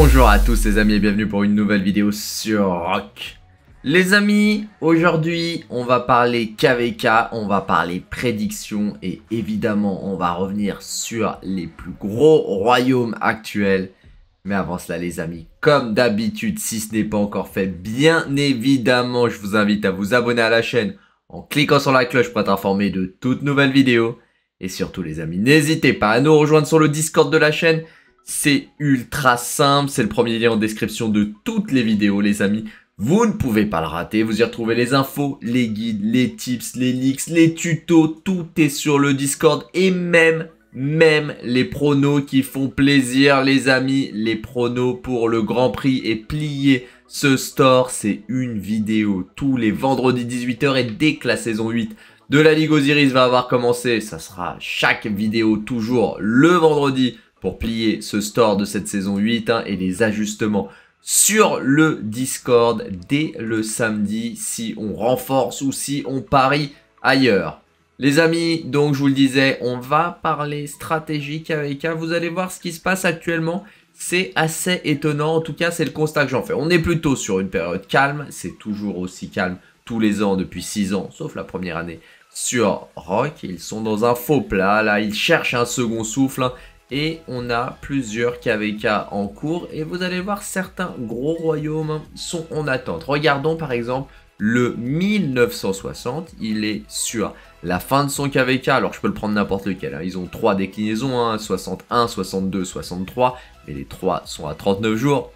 Bonjour à tous les amis et bienvenue pour une nouvelle vidéo sur Rock. Les amis, aujourd'hui on va parler KVK, on va parler prédiction et évidemment on va revenir sur les plus gros royaumes actuels. Mais avant cela les amis, comme d'habitude si ce n'est pas encore fait, bien évidemment je vous invite à vous abonner à la chaîne en cliquant sur la cloche pour être informé de toutes nouvelles vidéos. Et surtout les amis, n'hésitez pas à nous rejoindre sur le Discord de la chaîne c'est ultra simple, c'est le premier lien en description de toutes les vidéos les amis. Vous ne pouvez pas le rater, vous y retrouvez les infos, les guides, les tips, les leaks, les tutos, tout est sur le Discord et même, même les pronos qui font plaisir les amis. Les pronos pour le Grand Prix et plier ce store, c'est une vidéo tous les vendredis 18h et dès que la saison 8 de la Ligue Osiris va avoir commencé, ça sera chaque vidéo toujours le vendredi pour plier ce store de cette saison 8 hein, et les ajustements sur le Discord dès le samedi si on renforce ou si on parie ailleurs. Les amis, donc je vous le disais, on va parler stratégique avec Vous allez voir ce qui se passe actuellement. C'est assez étonnant. En tout cas, c'est le constat que j'en fais. On est plutôt sur une période calme. C'est toujours aussi calme tous les ans depuis 6 ans, sauf la première année sur Rock. Ils sont dans un faux plat. Là, ils cherchent un second souffle. Hein et on a plusieurs KVK en cours et vous allez voir certains gros royaumes sont en attente. Regardons par exemple le 1960, il est sur la fin de son KVK, alors je peux le prendre n'importe lequel, hein. ils ont trois déclinaisons, 61, 62, 63, mais les trois sont à 39 jours,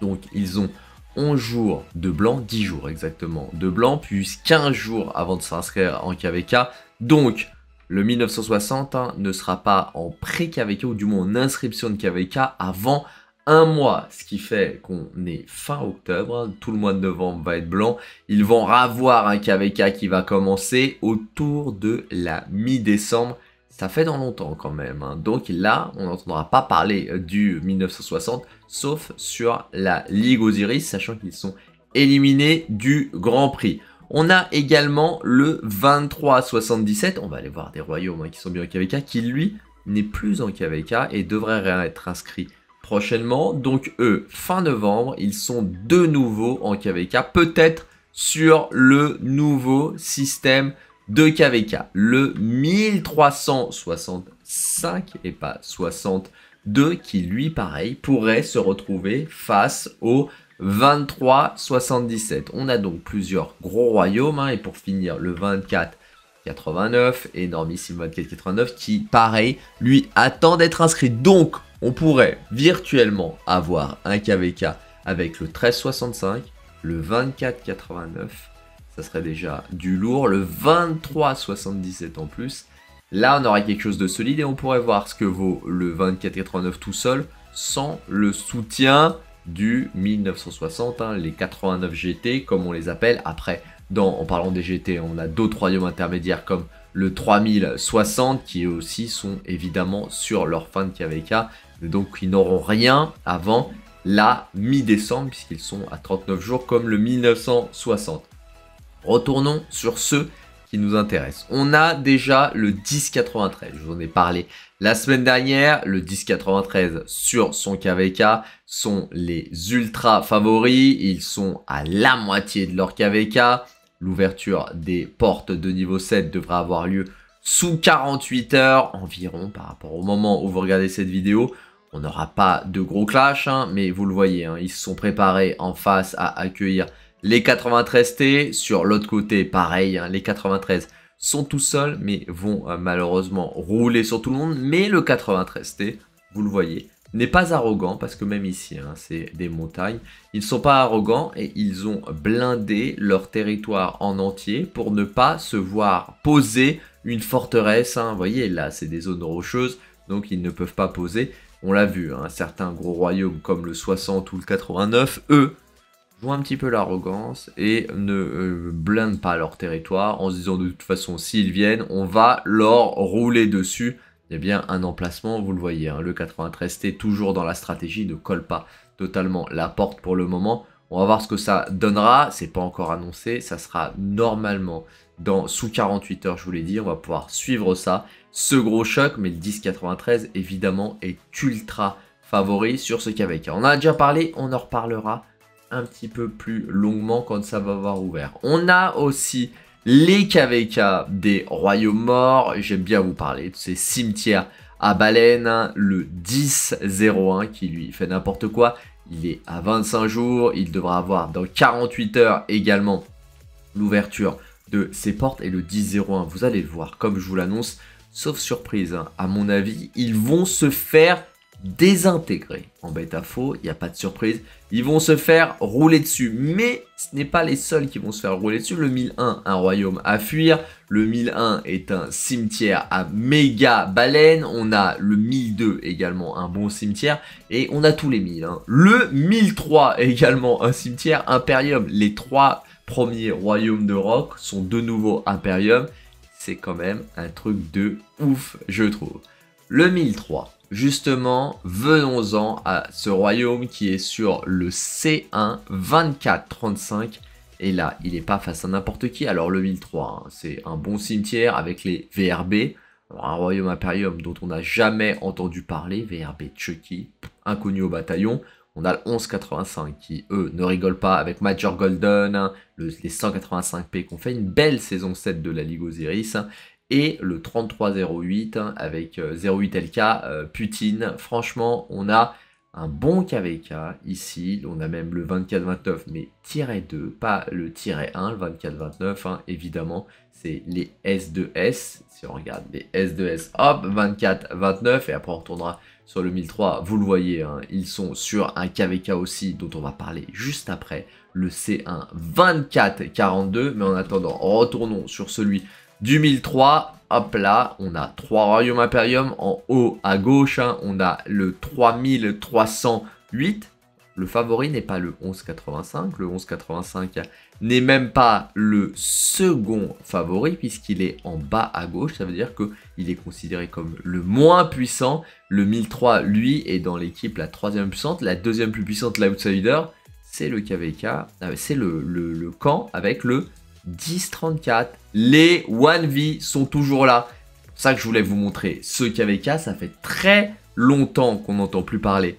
donc ils ont 11 jours de blanc, 10 jours exactement de blanc, Plus 15 jours avant de s'inscrire en KVK, donc le 1960 hein, ne sera pas en pré-KVK ou du moins en inscription de KVK avant un mois, ce qui fait qu'on est fin octobre, hein. tout le mois de novembre va être blanc. Ils vont avoir un KVK qui va commencer autour de la mi-décembre. Ça fait dans longtemps quand même. Hein. Donc là, on n'entendra pas parler du 1960, sauf sur la Ligue Osiris, sachant qu'ils sont éliminés du Grand Prix. On a également le 2377, on va aller voir des royaumes hein, qui sont bien en KVK, qui lui n'est plus en KVK et devrait être inscrit prochainement. Donc eux, fin novembre, ils sont de nouveau en KVK, peut-être sur le nouveau système de KVK, le 1365 et pas 62, qui lui, pareil, pourrait se retrouver face au 23, 77. On a donc plusieurs gros royaumes. Hein, et pour finir, le 24, 89, énormissime 24, 89, qui, pareil, lui attend d'être inscrit. Donc, on pourrait virtuellement avoir un KVK avec le 13 65, le 24 89, ça serait déjà du lourd, le 23 77 en plus. Là, on aurait quelque chose de solide et on pourrait voir ce que vaut le 24 89 tout seul sans le soutien du 1960, hein, les 89 GT comme on les appelle. Après, dans, en parlant des GT, on a d'autres royaumes intermédiaires comme le 3060 qui aussi sont évidemment sur leur fin de KVK. Donc ils n'auront rien avant la mi-décembre puisqu'ils sont à 39 jours comme le 1960. Retournons sur ce qui nous intéresse. On a déjà le 1093, je vous en ai parlé la semaine dernière. Le 1093 sur son KVK sont les ultra favoris, ils sont à la moitié de leur KVK. L'ouverture des portes de niveau 7 devra avoir lieu sous 48 heures environ par rapport au moment où vous regardez cette vidéo. On n'aura pas de gros clash, hein, mais vous le voyez, hein, ils se sont préparés en face à accueillir les 93T, sur l'autre côté, pareil, hein, les 93 sont tout seuls, mais vont euh, malheureusement rouler sur tout le monde. Mais le 93T, vous le voyez, n'est pas arrogant, parce que même ici, hein, c'est des montagnes, ils ne sont pas arrogants et ils ont blindé leur territoire en entier pour ne pas se voir poser une forteresse. Hein. Vous voyez, là, c'est des zones rocheuses, donc ils ne peuvent pas poser. On l'a vu, certains gros royaumes comme le 60 ou le 89, eux, Joue un petit peu l'arrogance et ne euh, blindent pas leur territoire en se disant de toute façon s'ils viennent, on va leur rouler dessus. Il y a bien un emplacement, vous le voyez, hein, le 93T toujours dans la stratégie ne colle pas totalement la porte pour le moment. On va voir ce que ça donnera, c'est pas encore annoncé, ça sera normalement dans sous 48 heures, je vous l'ai dit, on va pouvoir suivre ça. Ce gros choc, mais le 1093 évidemment est ultra favori sur ce qu'avec On en a déjà parlé, on en reparlera un petit peu plus longuement quand ça va avoir ouvert. On a aussi les KVK des Royaumes Morts. J'aime bien vous parler de ces cimetières à baleine, hein. le 10-01 qui lui fait n'importe quoi. Il est à 25 jours, il devra avoir dans 48 heures également l'ouverture de ses portes et le 10-01, vous allez le voir, comme je vous l'annonce, sauf surprise, hein. à mon avis, ils vont se faire désintégrés en bêta faux, il n'y a pas de surprise. Ils vont se faire rouler dessus, mais ce n'est pas les seuls qui vont se faire rouler dessus. Le 1001, un royaume à fuir. Le 1001 est un cimetière à méga baleine On a le 1002 également, un bon cimetière. Et on a tous les 1000. Hein. Le 1003 également, un cimetière impérium. Les trois premiers royaumes de rock sont de nouveau impérium. C'est quand même un truc de ouf, je trouve. Le 1003 Justement, venons-en à ce royaume qui est sur le C1 24-35. Et là, il n'est pas face à n'importe qui. Alors le 1003, hein, c'est un bon cimetière avec les VRB. Un royaume impérium dont on n'a jamais entendu parler, VRB Chucky, inconnu au bataillon. On a le 11-85 qui, eux, ne rigolent pas avec Major Golden, hein, les 185p qui ont fait une belle saison 7 de la Ligue Osiris et le 3308 avec 08LK euh, euh, Putine. Franchement, on a un bon KVK ici, on a même le 24-29 mais tiret 2, pas le tiret 1, le 24-29 hein. évidemment c'est les S2S, si on regarde les S2S, hop, 24-29 et après on retournera sur le 1003, vous le voyez, hein, ils sont sur un KVK aussi dont on va parler juste après, le C1 2442. mais en attendant retournons sur celui du 1003, hop là, on a 3 royaumes Imperium En haut à gauche, hein. on a le 3308. Le favori n'est pas le 1185. Le 1185 n'est même pas le second favori puisqu'il est en bas à gauche. Ça veut dire qu'il est considéré comme le moins puissant. Le 1003, lui, est dans l'équipe la troisième puissante. La deuxième plus puissante, l'outsider, c'est le KVK. Euh, c'est le, le camp avec le 10-34. Les 1V sont toujours là. C'est ça que je voulais vous montrer ce KVK. Ça fait très longtemps qu'on n'entend plus parler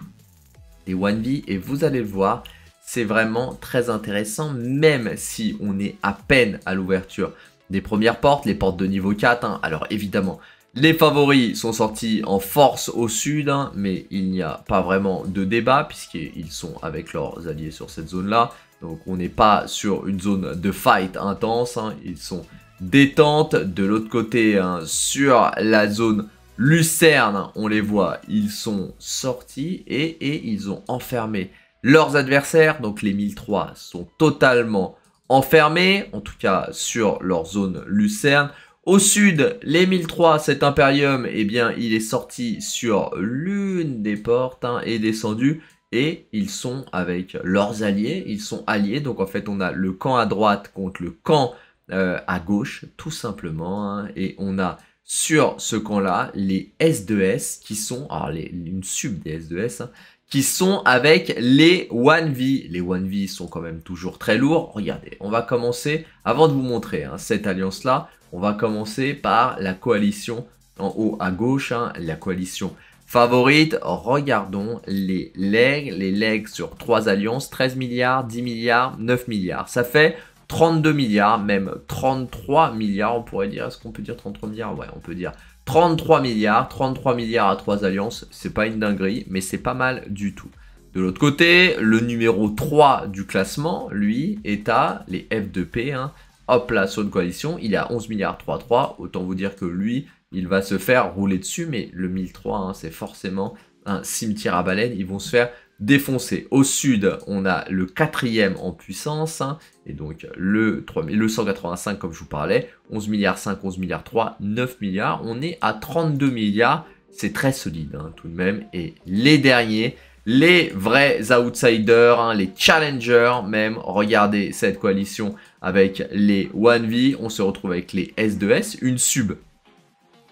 des 1V et vous allez le voir. C'est vraiment très intéressant, même si on est à peine à l'ouverture des premières portes, les portes de niveau 4. Hein. Alors évidemment, les favoris sont sortis en force au sud, hein, mais il n'y a pas vraiment de débat puisqu'ils sont avec leurs alliés sur cette zone-là. Donc on n'est pas sur une zone de fight intense, hein. ils sont détente. De l'autre côté, hein, sur la zone Lucerne, on les voit, ils sont sortis et, ils ont enfermé leurs adversaires. Donc les 1003 sont totalement enfermés, en tout cas sur leur zone Lucerne. Au sud, les 1003, cet impérium eh bien, il est sorti sur l'une des portes hein, et descendu et ils sont avec leurs alliés, ils sont alliés. Donc en fait, on a le camp à droite contre le camp euh, à gauche, tout simplement. Hein. et on a sur ce camp-là les S2S qui sont, alors une sub des S2S, hein, qui sont avec les 1V. Les 1V sont quand même toujours très lourds. Regardez, on va commencer, avant de vous montrer hein, cette alliance-là, on va commencer par la coalition en haut à gauche, la coalition Favorite, regardons les legs. Les legs sur 3 alliances, 13 milliards, 10 milliards, 9 milliards. Ça fait 32 milliards, même 33 milliards, on pourrait dire. Est-ce qu'on peut dire 33 milliards Ouais, on peut dire 33 milliards. 33 milliards à 3 alliances, c'est pas une dinguerie, mais c'est pas mal du tout. De l'autre côté, le numéro 3 du classement, lui, est à les F2P. Hein. Hop là, sur une coalition, il est à 11 milliards 3 3, Autant vous dire que lui, il va se faire rouler dessus, mais le 1003, hein, c'est forcément un cimetière à baleines, ils vont se faire défoncer. Au sud, on a le quatrième en puissance, hein, et donc le, 3, le 185 comme je vous parlais, 11 milliards 5, 11 milliards 3, 9 milliards, on est à 32 milliards, c'est très solide hein, tout de même, et les derniers, les vrais outsiders, les challengers même. Regardez cette coalition avec les 1V. On se retrouve avec les S2S, une sub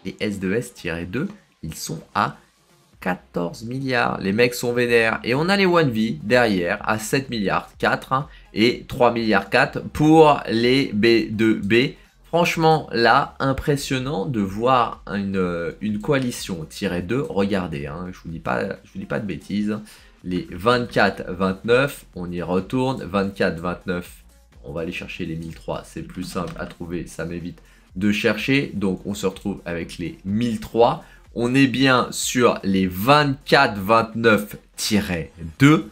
les S2S-2, ils sont à 14 milliards. Les mecs sont vénères. Et on a les One V derrière à 7 milliards 4 et 3 milliards 4 pour les B2B. Franchement, là, impressionnant de voir une, coalition 2. Regardez, hein, je vous dis pas, je vous dis pas de bêtises. Les 24-29, on y retourne. 24-29, on va aller chercher les 1003. C'est plus simple à trouver, ça m'évite de chercher. Donc on se retrouve avec les 1003. On est bien sur les 24-29-2.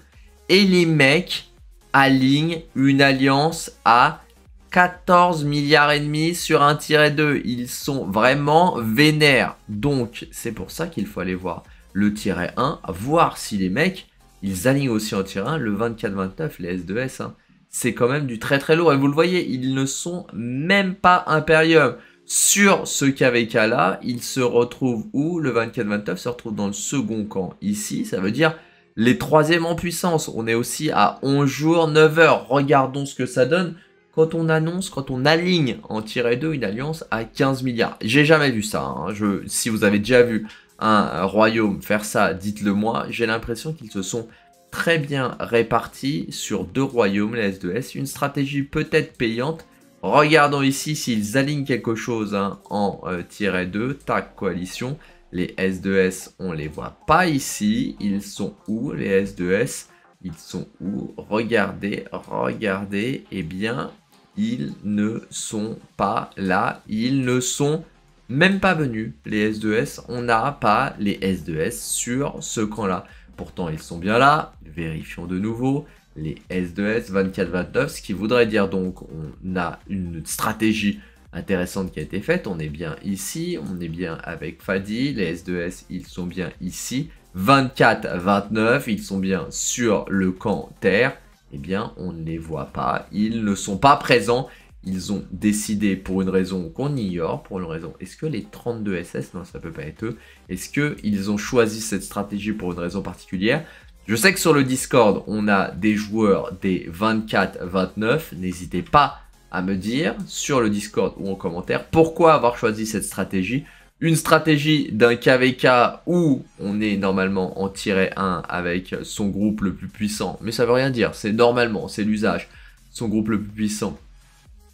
Et les mecs alignent une alliance à 14 milliards et demi sur un tiré 2 Ils sont vraiment vénères. Donc c'est pour ça qu'il faut aller voir le tiret 1, voir si les mecs, ils alignent aussi en tiret 1 le 24-29, les S2S. Hein c'est quand même du très très lourd. Et vous le voyez, ils ne sont même pas impérium Sur ce KVK là, ils se retrouvent où Le 24-29 se retrouve dans le second camp. Ici, ça veut dire les troisièmes en puissance. On est aussi à 11 jours, 9 heures. Regardons ce que ça donne quand on annonce, quand on aligne en tiré 2 une alliance à 15 milliards. J'ai jamais vu ça. Hein. Je, si vous avez déjà vu un royaume faire ça, dites-le moi. J'ai l'impression qu'ils se sont très bien répartis sur deux royaumes, les S2S. Une stratégie peut-être payante. Regardons ici s'ils alignent quelque chose hein, en euh, tiré 2, tac, coalition. Les S2S, on les voit pas ici. Ils sont où les S2S Ils sont où Regardez, regardez. Eh bien, ils ne sont pas là. Ils ne sont même pas venus, les S2S. On n'a pas les S2S sur ce camp-là. Pourtant, ils sont bien là. Vérifions de nouveau les S2S 24-29, ce qui voudrait dire donc on a une stratégie intéressante qui a été faite. On est bien ici, on est bien avec Fadi, les S2S ils sont bien ici. 24-29, ils sont bien sur le camp terre. Eh bien, on ne les voit pas, ils ne sont pas présents ils ont décidé pour une raison qu'on ignore, pour une raison. Est-ce que les 32 SS, non, ça peut pas être eux, est-ce qu'ils ont choisi cette stratégie pour une raison particulière Je sais que sur le Discord, on a des joueurs des 24-29, n'hésitez pas à me dire sur le Discord ou en commentaire pourquoi avoir choisi cette stratégie. Une stratégie d'un KVK où on est normalement en tiré 1 avec son groupe le plus puissant, mais ça veut rien dire, c'est normalement, c'est l'usage, son groupe le plus puissant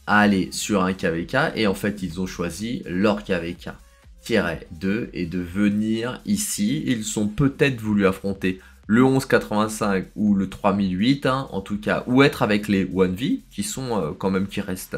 à aller sur un KVK et en fait ils ont choisi leur KVK. 2 et de venir ici, ils sont peut-être voulu affronter le 1185 ou le 3008 hein, en tout cas, ou être avec les One V qui sont euh, quand même qui restent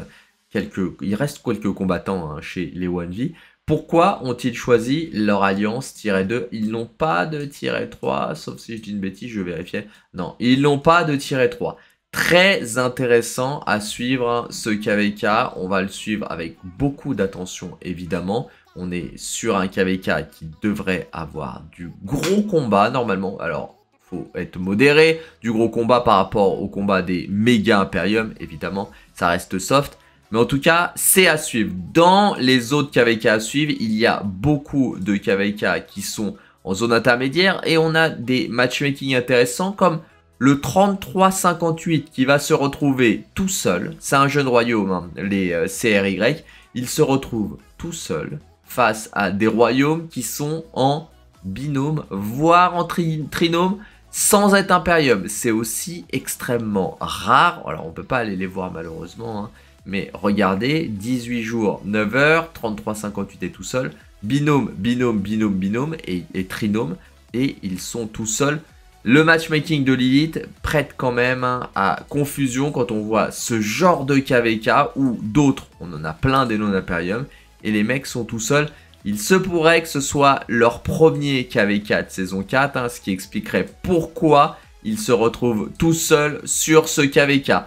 quelques, il reste quelques combattants hein, chez les One V. Pourquoi ont-ils choisi leur alliance 2 Ils n'ont pas de tiré 3, sauf si je dis une bêtise, je vérifiais. Non, ils n'ont pas de tiré 3. Très intéressant à suivre hein, ce KVK. On va le suivre avec beaucoup d'attention évidemment. On est sur un KVK qui devrait avoir du gros combat normalement. Alors faut être modéré. Du gros combat par rapport au combat des méga Imperium, évidemment, ça reste soft. Mais en tout cas, c'est à suivre. Dans les autres KVK à suivre, il y a beaucoup de KVK qui sont en zone intermédiaire et on a des matchmaking intéressants comme le 3358 qui va se retrouver tout seul, c'est un jeune royaume, hein, les euh, CRY, il se retrouve tout seul face à des royaumes qui sont en binôme, voire en trinôme, sans être impérium. C'est aussi extrêmement rare, alors on ne peut pas aller les voir malheureusement, hein. mais regardez, 18 jours, 9 heures, 3358 est tout seul, binôme, binôme, binôme, binôme et, et trinôme, et ils sont tout seuls le matchmaking de Lilith prête quand même à confusion quand on voit ce genre de KVK ou d'autres, on en a plein des non-Imperium, et les mecs sont tout seuls. Il se pourrait que ce soit leur premier KvK de saison 4, hein, ce qui expliquerait pourquoi ils se retrouvent tout seuls sur ce KVK.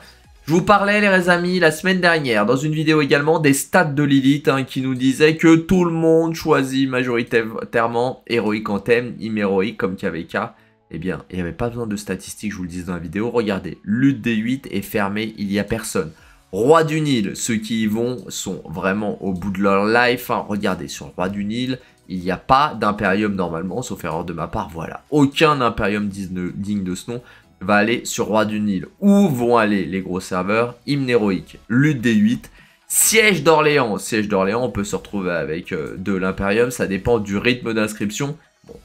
Je vous parlais, les amis, la semaine dernière, dans une vidéo également, des stats de Lilith hein, qui nous disait que tout le monde choisit majoritairement héroïque en thème, héroïque comme KVK eh bien, il n'y avait pas besoin de statistiques, je vous le dis dans la vidéo. Regardez, lutte des 8 est fermée, il n'y a personne. Roi du Nil, ceux qui y vont sont vraiment au bout de leur life. Hein. Regardez, sur Roi du Nil, il n'y a pas d'Imperium normalement, sauf erreur de ma part, voilà. Aucun Imperium digne de ce nom va aller sur Roi du Nil. Où vont aller les gros serveurs Hymne héroïque, lutte des 8, siège d'Orléans. Siège d'Orléans, on peut se retrouver avec euh, de l'Imperium. ça dépend du rythme d'inscription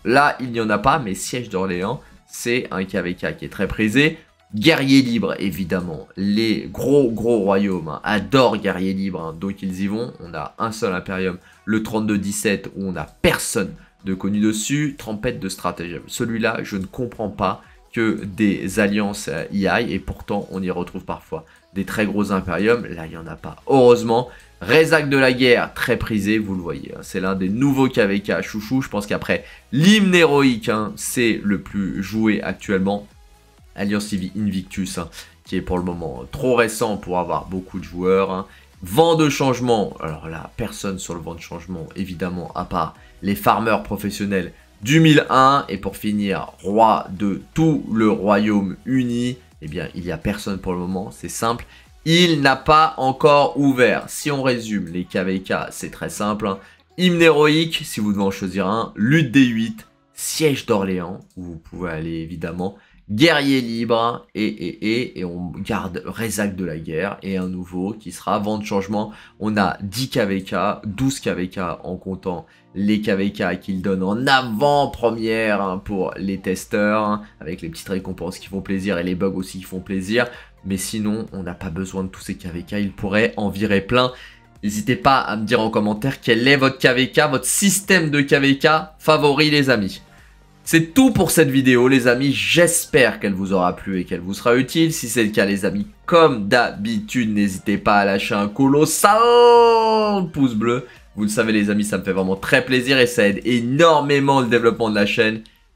là, il n'y en a pas, mais siège d'Orléans, c'est un KVK qui est très prisé. Guerrier libre, évidemment. Les gros, gros royaumes adorent guerrier libre, hein, donc ils y vont. On a un seul impérium, le 32-17, où on n'a personne de connu dessus. trempette de stratagème. Celui-là, je ne comprends pas que des alliances euh, y aillent, et pourtant, on y retrouve parfois des très gros impériums. Là, il n'y en a pas. Heureusement, Rezac de la guerre, très prisé, vous le voyez. Hein. c'est l'un des nouveaux KVK chouchou. Je pense qu'après l'hymne héroïque, hein, c'est le plus joué actuellement. Alliance TV Invictus, hein, qui est pour le moment trop récent pour avoir beaucoup de joueurs. Vent de changement, alors là, personne sur le vent de changement, évidemment, à part les farmers professionnels du 1001. Et pour finir, roi de tout le Royaume-Uni, eh bien, il n'y a personne pour le moment, c'est simple il n'a pas encore ouvert. Si on résume les KVK, c'est très simple. Hein. Hymne héroïque, si vous devez en choisir un, lutte des 8, siège d'Orléans, où vous pouvez aller évidemment, guerrier libre, et, et, et, et on garde Rézac de la guerre, et un nouveau qui sera avant de changement. On a 10 KVK, 12 KVK en comptant les KVK qu'il donne en avant-première hein, pour les testeurs, hein, avec les petites récompenses qui font plaisir et les bugs aussi qui font plaisir. Mais sinon, on n'a pas besoin de tous ces KVK, il pourrait en virer plein. N'hésitez pas à me dire en commentaire quel est votre KVK, votre système de KVK favori les amis. C'est tout pour cette vidéo les amis, j'espère qu'elle vous aura plu et qu'elle vous sera utile. Si c'est le cas les amis, comme d'habitude, n'hésitez pas à lâcher un colossal pouce bleu. Vous le savez les amis, ça me fait vraiment très plaisir et ça aide énormément le développement de la chaîne.